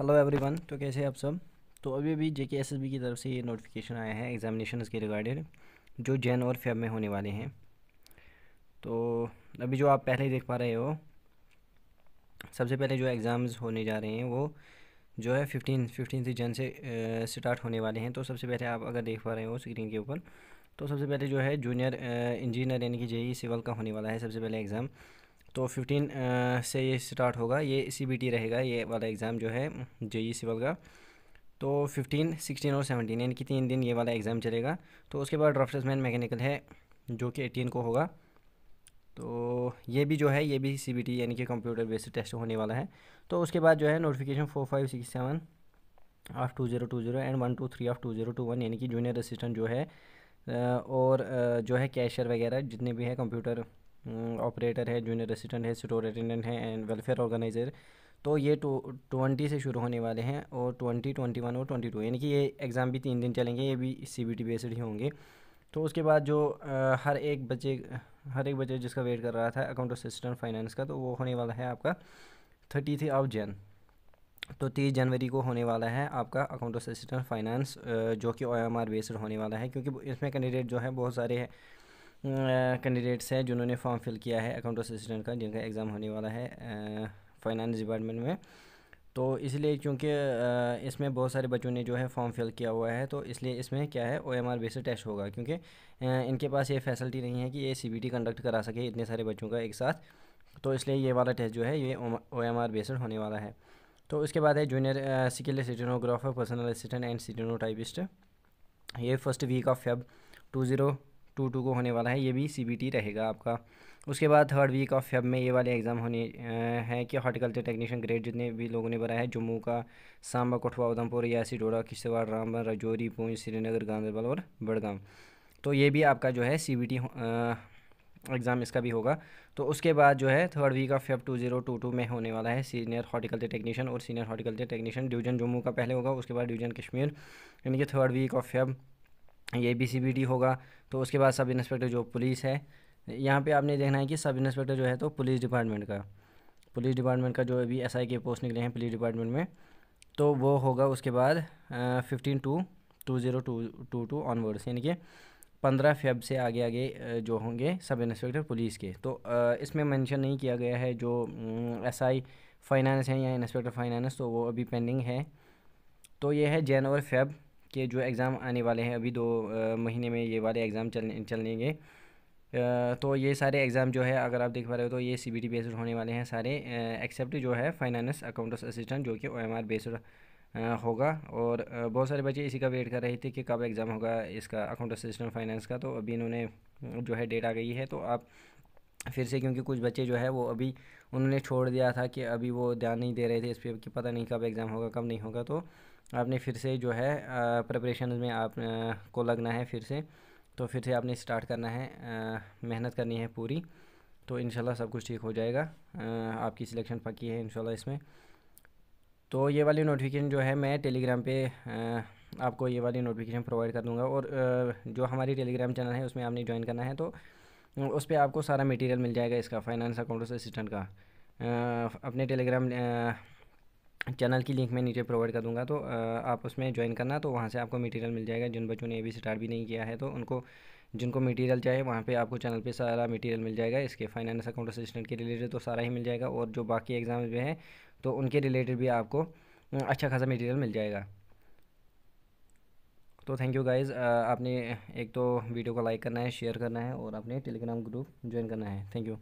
hello everyone तो कैसे आप सब तो अभी अभी जे के की तरफ से ये नोटिफिकेशन आया है एग्जामिनेशन के रिगार्डेड जो जैन और फेब में होने वाले हैं तो अभी जो आप पहले ही देख पा रहे हो सबसे पहले जो एग्ज़ाम्स होने जा रहे हैं वो जो है फिफ्टीन फिफ्टीन से जैन से स्टार्ट होने वाले हैं तो सबसे पहले आप अगर देख पा रहे हो स्क्रीन के ऊपर तो सबसे पहले जो है जूनियर इंजीनियर यानी कि जेई सिविल e का होने वाला है सबसे पहले एग्ज़ाम तो फिफ्टीन से ये स्टार्ट होगा ये सी बी टी रहेगा ये वाला एग्ज़ाम जो है जे ई e सिवल का तो फिफ्टीन सिक्सटीन और सेवनटीन यानी कि तीन दिन ये वाला एग्ज़ाम चलेगा तो उसके बाद मैन मैकेनिकल है जो कि एटीन को होगा तो ये भी जो है ये भी सी बी टी यानी कि कंप्यूटर बेस्ड टेस्ट होने वाला है तो उसके बाद जो है notification four five six seven of two zero two zero and one two three of two zero two one यानी कि जूनियर असिस्टेंट जो है और जो है कैशियर वगैरह जितने भी हैं कंप्यूटर ऑपरेटर हम्म, है जूनियर असिस्टेंट है स्टोर अटेंडेंट है एंड वेलफेयर ऑर्गेनाइजर तो ये टू ट्वेंटी से शुरू होने वाले हैं और ट्वेंटी ट्वेंटी वन और ट्वेंटी टू यानी कि ये एग्ज़ाम भी तीन दिन चलेंगे ये भी सी बी टी बेस्ड ही होंगे तो उसके बाद जो आ, हर एक बच्चे हर एक बच्चे जिसका वेट कर रहा था अकाउंट असिस्टेंट फाइनेंस का तो वो होने वाला है आपका थर्टी ऑफ जैन तो तीस जनवरी को होने वाला है आपका अकाउंट असिस्टेंट फाइनेंस जो कि ओ एम आर बेस्ड होने वाला है क्योंकि इसमें कैंडिडेट जो है बहुत सारे हैं कैंडिडेट्स हैं जिन्होंने फॉर्म फिल किया है अकाउंट असिस्टेंट का जिनका एग्ज़ाम होने वाला है फाइनेंस डिपार्टमेंट में तो इसलिए क्योंकि इसमें बहुत सारे बच्चों ने जो है फॉर्म फिल किया हुआ है तो इसलिए इसमें क्या है O M R base test होगा क्योंकि इनके पास ये फैसिलिटी नहीं है कि ये सी बी टी कंडक्ट करा सके इतने सारे बच्चों का एक साथ तो इसलिए ये वाला टेस्ट जो है ये ओ एम आर बेस्ड होने वाला है तो उसके बाद है junior skill stenographer personal assistant and stenotypist ये first week of Feb two zero two two को होने वाला है ये भी सी रहेगा आपका उसके बाद थर्ड वीक ऑफ फेब में ये वाले एग्ज़ाम होने हैं कि हॉर्टिकल्चर टेक्नीशियन ग्रेड जितने भी लोगों ने बनाया है जम्मू का सांबा कोटवा उधमपुर रियासी डोडा किश्तवाड़ रामबन राजौरी पूंछ श्रीनगर गांधरबल और बड़गाम तो ये भी आपका जो है सी एग्ज़ाम इसका भी होगा तो उसके बाद जो है third week of Feb two zero two two में होने वाला है सीनियर हॉर्टिकल्चर टेक्नीशियन और senior horticulture technician division Jammu का पहले होगा उसके बाद डिवीजन कश्मीर यानी कि थर्ड वीक ऑफ फेब ये बी सी बी डी होगा तो उसके बाद सब इंस्पेक्टर जो पुलिस है यहाँ पे आपने देखना है कि सब इंस्पेक्टर जो है तो पुलिस डिपार्टमेंट का पुलिस डिपार्टमेंट का जो अभी एस आई के पोस्ट निकले हैं पुलिस डिपार्टमेंट में तो वो होगा उसके बाद fifteen two two zero two two two onwards यानी कि पंद्रह फेब से आगे आगे जो होंगे सब इंस्पेक्टर पुलिस के तो इसमें मेंशन नहीं किया गया है जो एस आई फाइनेंस है या इंस्पेक्टर फाइनेंस तो वो अभी पेंडिंग है तो ये है जनवरी फेब के जो एग्ज़ाम आने वाले हैं अभी दो आ, महीने में ये वाले एग्ज़ाम चलने चलेंगे तो ये सारे एग्ज़ाम जो है अगर आप देख पा रहे हो तो ये सी बी टी बेस्ड होने वाले हैं सारे एक्सेप्ट जो है फाइनेंस अकाउंट्स असिस्टेंट जो कि ओ एम आर बेस्ड होगा और बहुत सारे बच्चे इसी का वेट कर रहे थे कि कब एग्ज़ाम होगा इसका अकाउंट असिस्टेंट फाइनेंस का तो अभी इन्होंने जो है डेट आ गई है तो आप फिर से क्योंकि कुछ बच्चे जो है वो अभी उन्होंने छोड़ दिया था कि अभी वो ध्यान नहीं दे रहे थे इस पर कि पता नहीं कब एग्ज़ाम होगा कब नहीं होगा तो आपने फिर से जो है प्रपरेशन में आप आ, को लगना है फिर से तो फिर से आपने स्टार्ट करना है मेहनत करनी है पूरी तो इन सब कुछ ठीक हो जाएगा आ, आपकी सिलेक्शन पक्की है इन इसमें तो ये वाली नोटिफिकेशन जो है मैं टेलीग्राम पे आपको ये वाली नोटिफिकेशन प्रोवाइड कर दूंगा और जो हमारी टेलीग्राम चैनल है उसमें आपने ज्वाइन करना है तो उस पर आपको सारा मटेरियल मिल जाएगा इसका फाइनेंस अकाउंट असिस्टेंट का अपने टेलीग्राम चैनल की लिंक मैं नीचे प्रोवाइड कर दूंगा तो आप उसमें ज्वाइन करना तो वहाँ से आपको मटेरियल मिल जाएगा जिन बच्चों ने अभी स्टार्ट भी नहीं किया है तो उनको जिनको मटेरियल चाहिए वहाँ पे आपको चैनल पे सारा मटेरियल मिल जाएगा इसके फाइनेंस अकाउंट असिस्टेंट के रिलेटेड तो सारा ही मिल जाएगा और जो बाकी एग्ज़ाम भी हैं तो उनके रिलेटेड भी आपको अच्छा खासा मटीरियल मिल जाएगा तो थैंक यू गाइज़ आपने एक तो वीडियो को लाइक करना है शेयर करना है और अपने टेलीग्राम ग्रुप ज्वाइन करना है थैंक यू